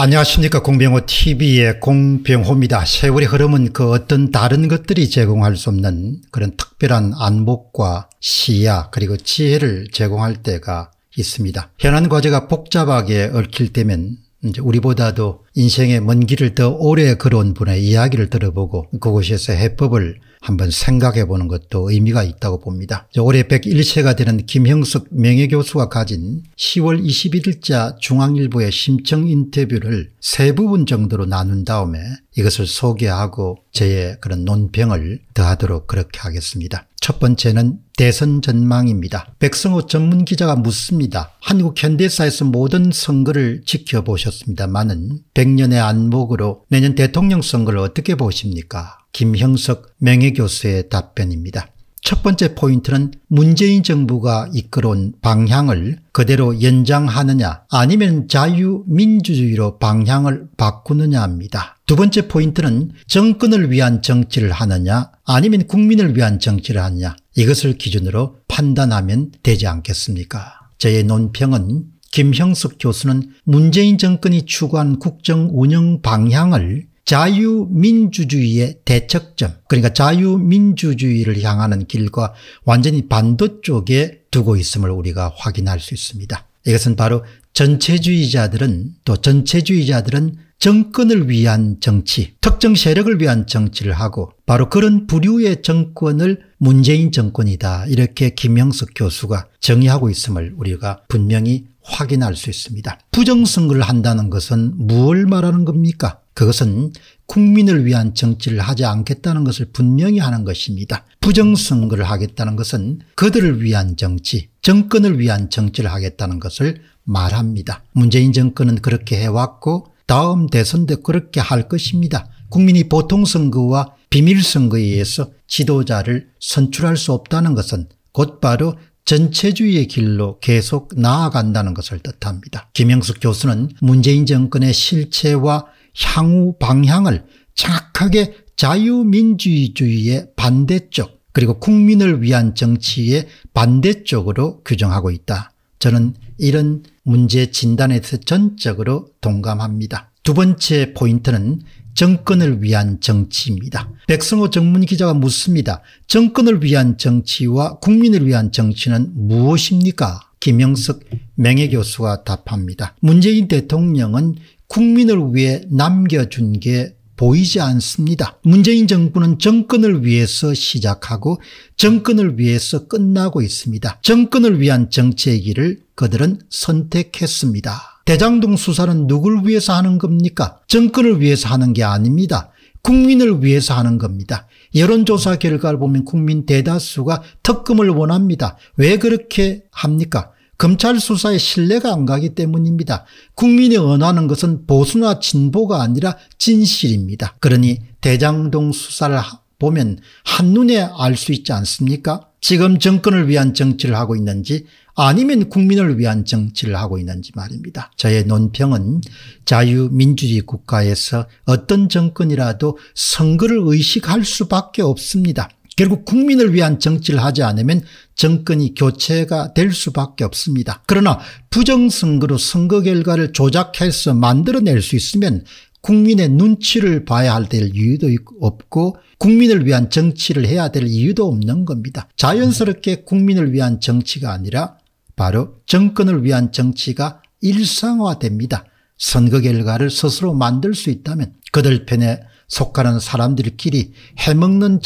안녕하십니까 공병호 tv의 공병호입니다. 세월이 흐름은 그 어떤 다른 것들이 제공할 수 없는 그런 특별한 안목과 시야 그리고 지혜를 제공할 때가 있습니다. 현안 과제가 복잡하게 얽힐 때면 이제 우리보다도 인생의 먼 길을 더 오래 걸어온 분의 이야기를 들어보고 그곳에서 해법을 한번 생각해 보는 것도 의미가 있다고 봅니다. 올해 101세가 되는 김형석 명예교수가 가진 10월 21일자 중앙일보의 심청 인터뷰를 세 부분 정도로 나눈 다음에 이것을 소개하고 저의 그런 논평을 더하도록 그렇게 하겠습니다. 첫 번째는 대선 전망입니다. 백성호 전문 기자가 묻습니다. 한국 현대사에서 모든 선거를 지켜보셨습니다만은 100년의 안목으로 내년 대통령 선거를 어떻게 보십니까? 김형석 명예교수의 답변입니다. 첫 번째 포인트는 문재인 정부가 이끌어온 방향을 그대로 연장하느냐 아니면 자유민주주의로 방향을 바꾸느냐 입니다. 두 번째 포인트는 정권을 위한 정치를 하느냐 아니면 국민을 위한 정치를 하느냐 이것을 기준으로 판단하면 되지 않겠습니까? 저의 논평은 김형석 교수는 문재인 정권이 추구한 국정 운영 방향을 자유민주주의의 대척점 그러니까 자유민주주의를 향하는 길과 완전히 반도쪽에 두고 있음을 우리가 확인할 수 있습니다. 이것은 바로 전체주의자들은 또 전체주의자들은 정권을 위한 정치 특정 세력을 위한 정치를 하고 바로 그런 부류의 정권을 문재인 정권이다 이렇게 김영숙 교수가 정의하고 있음을 우리가 분명히 확인할 수 있습니다. 부정선거를 한다는 것은 무엇 말하는 겁니까? 그것은 국민을 위한 정치를 하지 않겠다는 것을 분명히 하는 것입니다. 부정선거를 하겠다는 것은 그들을 위한 정치, 정권을 위한 정치를 하겠다는 것을 말합니다. 문재인 정권은 그렇게 해왔고 다음 대선도 그렇게 할 것입니다. 국민이 보통선거와 비밀선거에 의해서 지도자를 선출할 수 없다는 것은 곧바로 전체주의의 길로 계속 나아간다는 것을 뜻합니다. 김영숙 교수는 문재인 정권의 실체와 향후 방향을 정확하게 자유민주주의의 반대쪽 그리고 국민을 위한 정치의 반대쪽으로 규정하고 있다. 저는 이런 문제 진단에서 전적으로 동감합니다. 두 번째 포인트는 정권을 위한 정치입니다. 백승호 전문 기자가 묻습니다. 정권을 위한 정치와 국민을 위한 정치는 무엇입니까? 김영석 명예교수가 답합니다. 문재인 대통령은 국민을 위해 남겨준 게 보이지 않습니다. 문재인 정부는 정권을 위해서 시작하고 정권을 위해서 끝나고 있습니다. 정권을 위한 정치의 길을 그들은 선택했습니다. 대장동 수사는 누굴 위해서 하는 겁니까? 정권을 위해서 하는 게 아닙니다. 국민을 위해서 하는 겁니다. 여론조사 결과를 보면 국민 대다수가 특검을 원합니다. 왜 그렇게 합니까? 검찰 수사에 신뢰가 안 가기 때문입니다. 국민이 원하는 것은 보수나 진보가 아니라 진실입니다. 그러니 대장동 수사를 보면 한눈에 알 수 있지 않습니까? 지금 정권을 위한 정치를 하고 있는지 아니면 국민을 위한 정치를 하고 있는지 말입니다. 저의 논평은 자유민주주의 국가에서 어떤 정권이라도 선거를 의식할 수밖에 없습니다. 결국 국민을 위한 정치를 하지 않으면 정권이 교체가 될 수밖에 없습니다. 그러나 부정선거로 선거 결과를 조작해서 만들어낼 수 있으면 국민의 눈치를 봐야 할될 이유도 없고 국민을 위한 정치를 해야 될 이유도 없는 겁니다. 자연스럽게 국민을 위한 정치가 아니라 바로 정권을 위한 정치가 일상화됩니다. 선거 결과를 스스로 만들 수 있다면 그들 편에 속하는 사람들끼리 해먹는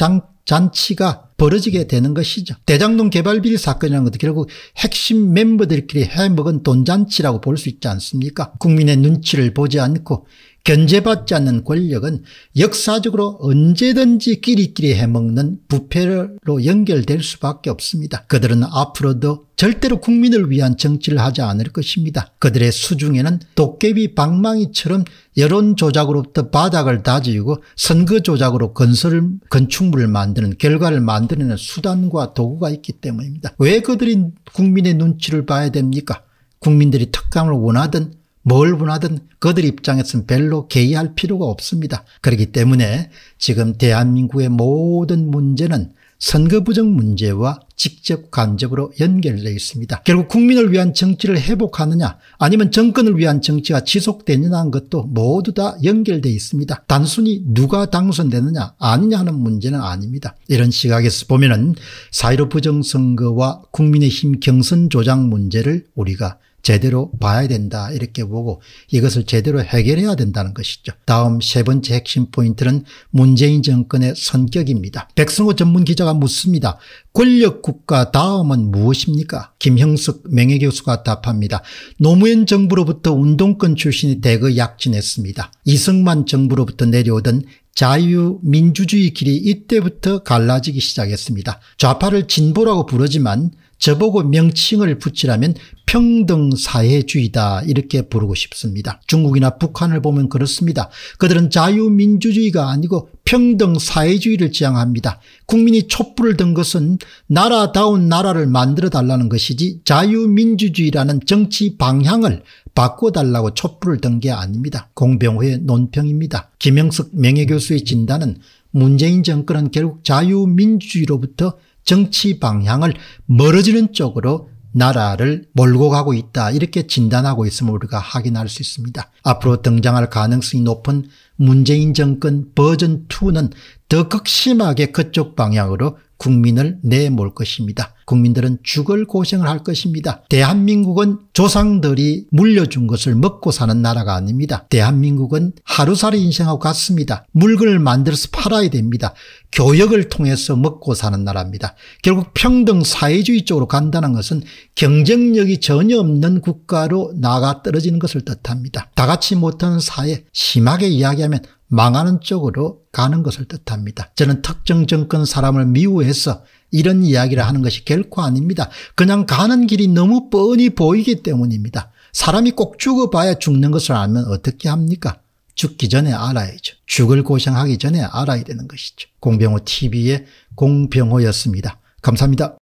잔치가 벌어지게 되는 것이죠. 대장동 개발비리 사건이라는 것도 결국 핵심 멤버들끼리 해먹은 돈잔치라고 볼 수 있지 않습니까? 국민의 눈치를 보지 않고 견제받지 않는 권력은 역사적으로 언제든지 끼리끼리 해먹는 부패로 연결될 수밖에 없습니다. 그들은 앞으로도 절대로 국민을 위한 정치를 하지 않을 것입니다. 그들의 수중에는 도깨비 방망이처럼 여론 조작으로부터 바닥을 다지고 선거 조작으로 건설 건축물을 만드는 결과를 만드는 그들에는 수단과 도구가 있기 때문입니다. 왜 그들이 국민의 눈치를 봐야 됩니까? 국민들이 특감을 원하든 뭘 원하든 그들 입장에서는 별로 개의할 필요가 없습니다. 그렇기 때문에 지금 대한민국의 모든 문제는 선거 부정 문제와 직접 간접으로 연결되어 있습니다. 결국 국민을 위한 정치를 회복하느냐 아니면 정권을 위한 정치가 지속되느냐 는 것도 모두 다 연결되어 있습니다. 단순히 누가 당선되느냐 아니냐 하는 문제는 아닙니다. 이런 시각에서 보면 은4.15 부정선거와 국민의힘 경선 조작 문제를 우리가 제대로 봐야 된다 이렇게 보고 이것을 제대로 해결해야 된다는 것이죠. 다음 세 번째 핵심 포인트는 문재인 정권의 성격입니다. 백승호 전문 기자가 묻습니다. 권력국가 다음은 무엇입니까? 김형석 명예교수가 답합니다. 노무현 정부로부터 운동권 출신이 대거 약진했습니다. 이승만 정부로부터 내려오던 자유민주주의 길이 이때부터 갈라지기 시작했습니다. 좌파를 진보라고 부르지만 저보고 명칭을 붙이라면 평등사회주의다 이렇게 부르고 싶습니다. 중국이나 북한을 보면 그렇습니다. 그들은 자유민주주의가 아니고 평등사회주의를 지향합니다. 국민이 촛불을 든 것은 나라다운 나라를 만들어 달라는 것이지 자유민주주의라는 정치 방향을 바꿔달라고 촛불을 든 게 아닙니다. 공병호의 논평입니다. 김영석 명예교수의 진단은 문재인 정권은 결국 자유민주주의로부터 정치 방향을 멀어지는 쪽으로 나라를 몰고 가고 있다 이렇게 진단하고 있음을 우리가 확인할 수 있습니다. 앞으로 등장할 가능성이 높은 문재인 정권 버전 2는 더 극심하게 그쪽 방향으로 국민을 내몰 것입니다. 국민들은 죽을 고생을 할 것입니다. 대한민국은 조상들이 물려준 것을 먹고 사는 나라가 아닙니다. 대한민국은 하루살이 인생하고 같습니다. 물건을 만들어서 팔아야 됩니다. 교역을 통해서 먹고 사는 나라입니다. 결국 평등 사회주의 쪽으로 간다는 것은 경쟁력이 전혀 없는 국가로 나가 떨어지는 것을 뜻합니다. 다 같이 못하는 사회 심하게 이야기하면 망하는 쪽으로 가는 것을 뜻합니다. 저는 특정 정권 사람을 미워해서 이런 이야기를 하는 것이 결코 아닙니다. 그냥 가는 길이 너무 뻔히 보이기 때문입니다. 사람이 꼭 죽어봐야 죽는 것을 알면 어떻게 합니까? 죽기 전에 알아야죠. 죽을 고생하기 전에 알아야 되는 것이죠. 공병호 TV의 공병호였습니다. 감사합니다.